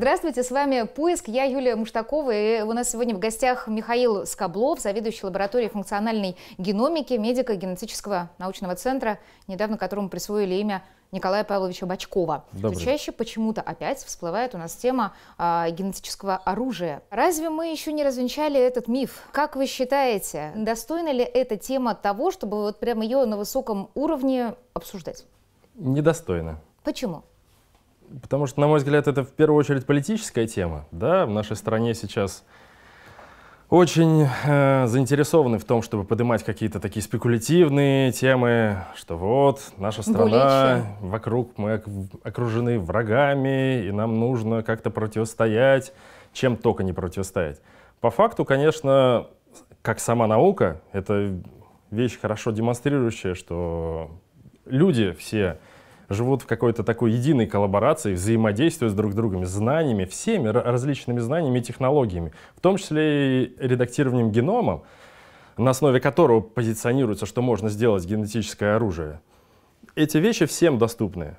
Здравствуйте, с вами «Поиск». Я Юлия Муштакова, и у нас сегодня в гостях Михаил Скоблов, заведующий лабораторией функциональной геномики медико-генетического научного центра, недавно которому присвоили имя Николая Павловича Бачкова. Добрый. Все чаще почему-то опять всплывает у нас тема а, генетического оружия. Разве мы еще не развенчали этот миф? Как вы считаете, достойна ли эта тема того, чтобы вот прямо ее на высоком уровне обсуждать? Недостойна. Почему? Потому что, на мой взгляд, это в первую очередь политическая тема. Да? В нашей стране сейчас очень э, заинтересованы в том, чтобы поднимать какие-то такие спекулятивные темы, что вот наша страна, Более вокруг мы окружены врагами, и нам нужно как-то противостоять, чем только не противостоять. По факту, конечно, как сама наука, это вещь, хорошо демонстрирующая, что люди все живут в какой-то такой единой коллаборации, взаимодействуют с друг другом, знаниями, всеми различными знаниями и технологиями, в том числе и редактированием генома на основе которого позиционируется, что можно сделать генетическое оружие. Эти вещи всем доступны.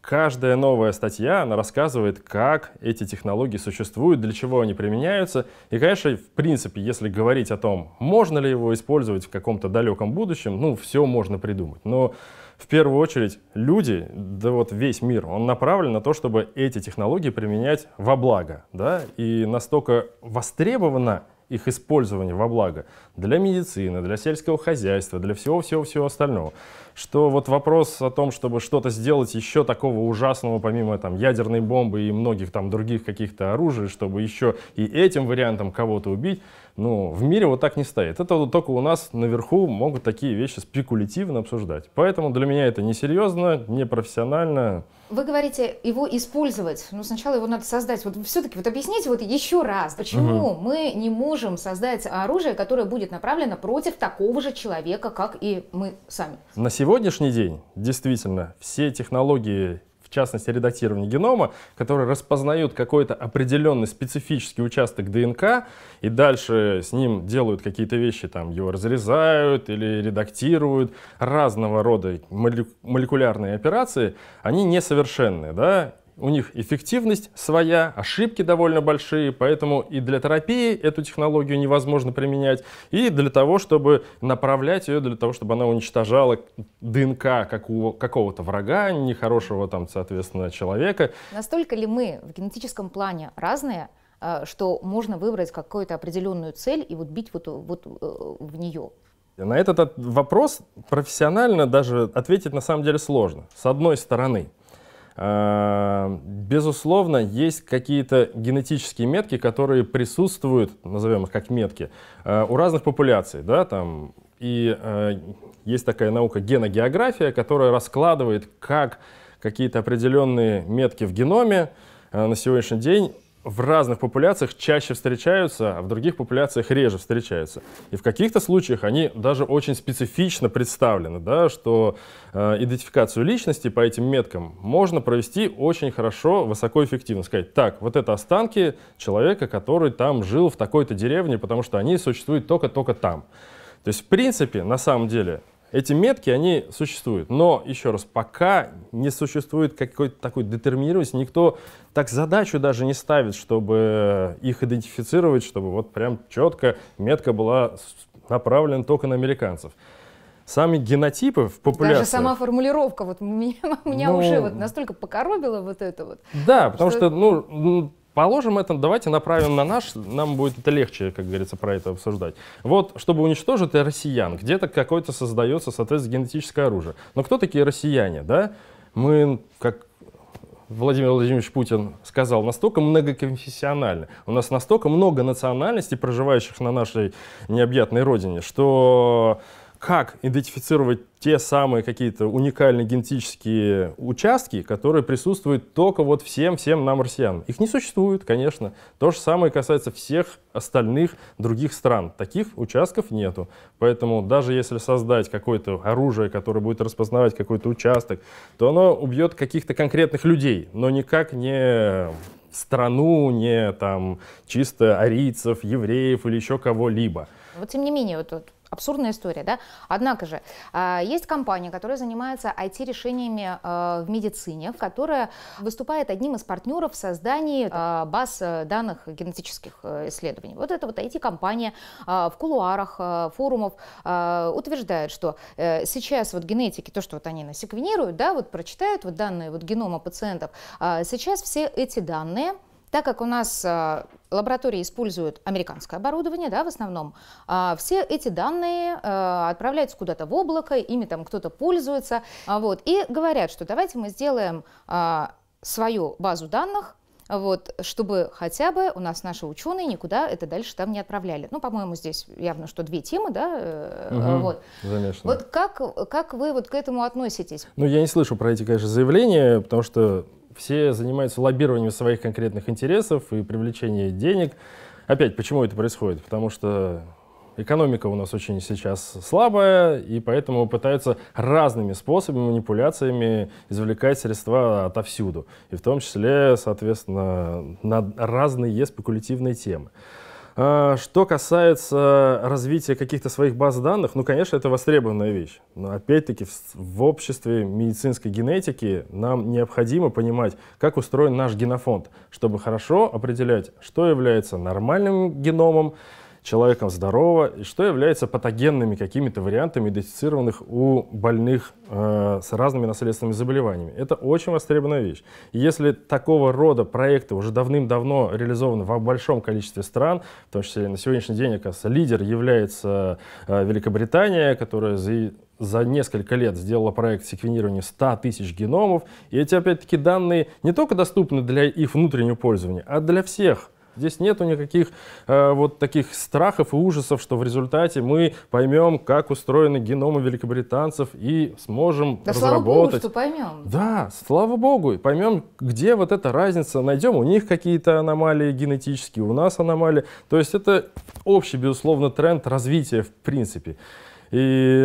Каждая новая статья, она рассказывает, как эти технологии существуют, для чего они применяются. И, конечно, в принципе, если говорить о том, можно ли его использовать в каком-то далеком будущем, ну, все можно придумать. Но в первую очередь люди, да вот весь мир, он направлен на то, чтобы эти технологии применять во благо, да, и настолько востребовано их использование во благо для медицины, для сельского хозяйства, для всего-всего-всего остального. Что вот вопрос о том, чтобы что-то сделать еще такого ужасного, помимо там ядерной бомбы и многих там других каких-то оружий, чтобы еще и этим вариантом кого-то убить, ну, в мире вот так не стоит. Это вот только у нас наверху могут такие вещи спекулятивно обсуждать. Поэтому для меня это несерьезно, непрофессионально. Вы говорите, его использовать, но ну, сначала его надо создать. Вот все-таки вот объясните вот еще раз, почему угу. мы не можем создать оружие, которое будет направлено против такого же человека, как и мы сами? На сегодняшний день действительно все технологии частности редактирование генома, которые распознают какой-то определенный специфический участок ДНК и дальше с ним делают какие-то вещи, там его разрезают или редактируют, разного рода молекулярные операции, они несовершенны, да, у них эффективность своя, ошибки довольно большие, поэтому и для терапии эту технологию невозможно применять, и для того, чтобы направлять ее, для того, чтобы она уничтожала ДНК какого- то врага, нехорошего там, соответственно, человека. Настолько ли мы в генетическом плане разные, а, что можно выбрать какую-то определенную цель и вот бить вот, вот э, в нее? На этот вопрос профессионально даже ответить на самом деле сложно. С одной стороны, Э, безусловно, есть какие-то генетические метки, которые присутствуют, назовем их как метки, э, у разных популяций. Да, там, и э, есть такая наука геногеография, которая раскладывает, как какие-то определенные метки в геноме на сегодняшний день в разных популяциях чаще встречаются, а в других популяциях реже встречаются. И в каких-то случаях они даже очень специфично представлены, да, что э, идентификацию личности по этим меткам можно провести очень хорошо, высокоэффективно. Сказать, так, вот это останки человека, который там жил в такой-то деревне, потому что они существуют только-только там. То есть, в принципе, на самом деле, эти метки, они существуют. Но, еще раз, пока не существует какой-то такой детерминированности, никто так задачу даже не ставит, чтобы их идентифицировать, чтобы вот прям четко метка была направлена только на американцев сами генотипы в популяции. Даже сама формулировка, вот меня, меня ну, уже вот настолько покоробила вот это вот. Да, потому что, что ну, Положим это, давайте направим на наш, нам будет это легче, как говорится, про это обсуждать. Вот, чтобы уничтожить россиян, где-то какое-то создается, соответственно, генетическое оружие. Но кто такие россияне, да? Мы, как Владимир Владимирович Путин сказал, настолько многоконфессионально, у нас настолько много национальностей, проживающих на нашей необъятной родине, что как идентифицировать те самые какие-то уникальные генетические участки, которые присутствуют только вот всем-всем нам, россиянам. Их не существует, конечно. То же самое касается всех остальных других стран. Таких участков нету. Поэтому даже если создать какое-то оружие, которое будет распознавать какой-то участок, то оно убьет каких-то конкретных людей, но никак не страну, не там чисто арийцев, евреев или еще кого-либо. Вот тем не менее, вот, вот Абсурдная история, да? Однако же, а, есть компания, которая занимается IT-решениями а, в медицине, которая выступает одним из партнеров в создании а, баз э, данных генетических э, исследований. Вот эта вот IT-компания в кулуарах форумов утверждает, что э, сейчас вот генетики, то, что вот они насеквенируют, да, вот прочитают вот данные вот генома пациентов, сейчас все эти данные – так как у нас э, лаборатории используют американское оборудование, да, в основном, а, все эти данные э, отправляются куда-то в облако, ими там кто-то пользуется, а, вот, и говорят, что давайте мы сделаем а, свою базу данных, вот, чтобы хотя бы у нас наши ученые никуда это дальше там не отправляли. Ну, по-моему, здесь явно, что две темы, да? Угу, вот. Замешано. Вот как, как вы вот к этому относитесь? Ну, я не слышу про эти, конечно, заявления, потому что все занимаются лоббированием своих конкретных интересов и привлечением денег. Опять, почему это происходит? Потому что экономика у нас очень сейчас слабая, и поэтому пытаются разными способами, манипуляциями извлекать средства отовсюду, и в том числе, соответственно, на разные спекулятивные темы. А, что касается развития каких-то своих баз данных, ну, конечно, это востребованная вещь. Но опять-таки в обществе медицинской генетики нам необходимо понимать, как устроен наш генофонд, чтобы хорошо определять, что является нормальным геномом, человеком здорового и что является патогенными какими-то вариантами, идентифицированных у больных э, с разными наследственными заболеваниями. Это очень востребованная вещь. И если такого рода проекты уже давным-давно реализованы в большом количестве стран, в том числе на сегодняшний день, оказывается, лидер является э, Великобритания, которая за за несколько лет сделала проект секвенирования 100 тысяч геномов. И эти, опять-таки, данные не только доступны для их внутреннего пользования, а для всех – Здесь нету никаких э, вот таких страхов и ужасов, что в результате мы поймем, как устроены геномы великобританцев и сможем да разработать. слава богу, что поймем. Да, слава богу, и поймем, где вот эта разница, найдем у них какие-то аномалии генетические, у нас аномалии. То есть это общий, безусловно, тренд развития в принципе. И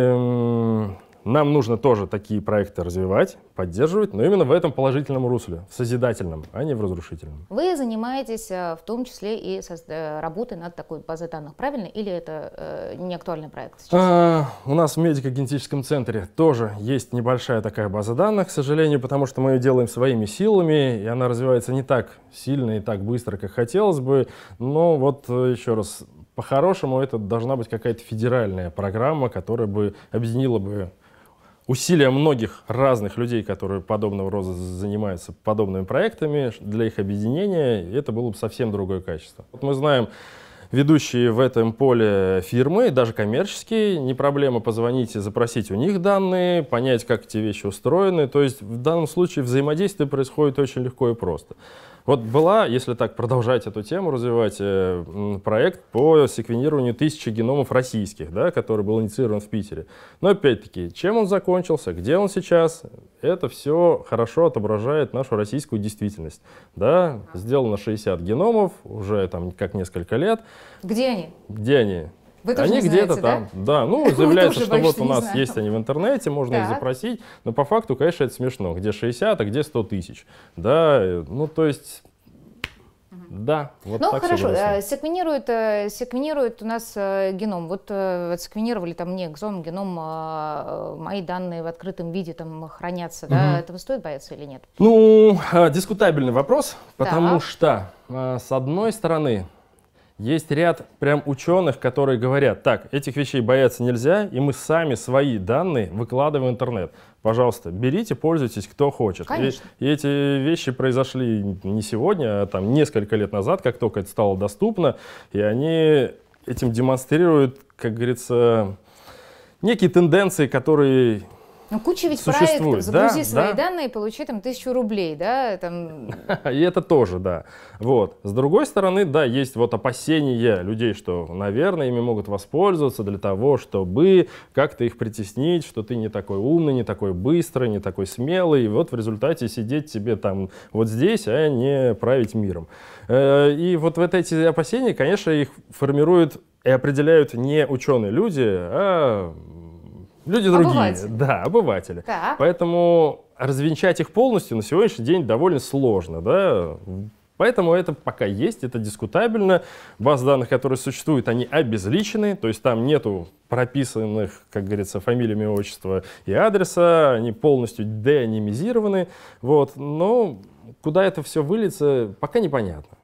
нам нужно тоже такие проекты развивать, поддерживать, но именно в этом положительном русле, в созидательном, а не в разрушительном. Вы занимаетесь э, в том числе и э, работой над такой базой данных, правильно? Или это э, не актуальный проект сейчас? А, у нас в медико-генетическом центре тоже есть небольшая такая база данных, к сожалению, потому что мы ее делаем своими силами, и она развивается не так сильно и так быстро, как хотелось бы. Но вот э, еще раз, по-хорошему это должна быть какая-то федеральная программа, которая бы объединила бы усилия многих разных людей, которые подобного рода занимаются подобными проектами, для их объединения, это было бы совсем другое качество. Вот мы знаем ведущие в этом поле фирмы, даже коммерческие, не проблема позвонить и запросить у них данные, понять, как эти вещи устроены. То есть в данном случае взаимодействие происходит очень легко и просто. Вот была, если так продолжать эту тему развивать, э, проект по секвенированию тысячи геномов российских, да, который был инициирован в Питере. Но опять-таки, чем он закончился, где он сейчас, это все хорошо отображает нашу российскую действительность. Да, сделано 60 геномов, уже там как несколько лет, где они? Где они? Вы тоже они где-то там, да. да. Ну, заявляется, что вот у нас знаю. есть они в интернете, можно так. их запросить. Но по факту, конечно, это смешно. Где 60, а где 100 тысяч. Да, э, ну то есть да, вот Ну, так хорошо, э, секвенируют, секвенируют э, у нас геном. Вот секвенировали там мне экзом, геном, а, мои данные в открытом виде там хранятся. Угу. Да? Этого стоит бояться или нет? Ну, дискутабельный вопрос, потому да. что, с одной стороны, есть ряд прям ученых, которые говорят, так, этих вещей бояться нельзя, и мы сами свои данные выкладываем в интернет. Пожалуйста, берите, пользуйтесь, кто хочет. И, и эти вещи произошли не сегодня, а там несколько лет назад, как только это стало доступно, и они этим демонстрируют, как говорится, некие тенденции, которые ну, куча ведь существует, проектов. Загрузи да, свои да? данные и получи там тысячу рублей, да? Там... И это тоже, да. Вот. С другой стороны, да, есть вот опасения людей, что, наверное, ими могут воспользоваться для того, чтобы как-то их притеснить, что ты не такой умный, не такой быстрый, не такой смелый. И вот в результате сидеть тебе там вот здесь, а не править миром. Э, и вот в эти опасения, конечно, их формируют и определяют не ученые люди, а Люди другие. Обыватели. Да, обыватели. Так. Поэтому развенчать их полностью на сегодняшний день довольно сложно. Да? Поэтому это пока есть, это дискутабельно. Баз данных, которые существуют, они обезличены, то есть там нету прописанных, как говорится, фамилия, имя, отчество и адреса, они полностью деанимизированы. Вот. Но куда это все выльется, пока непонятно.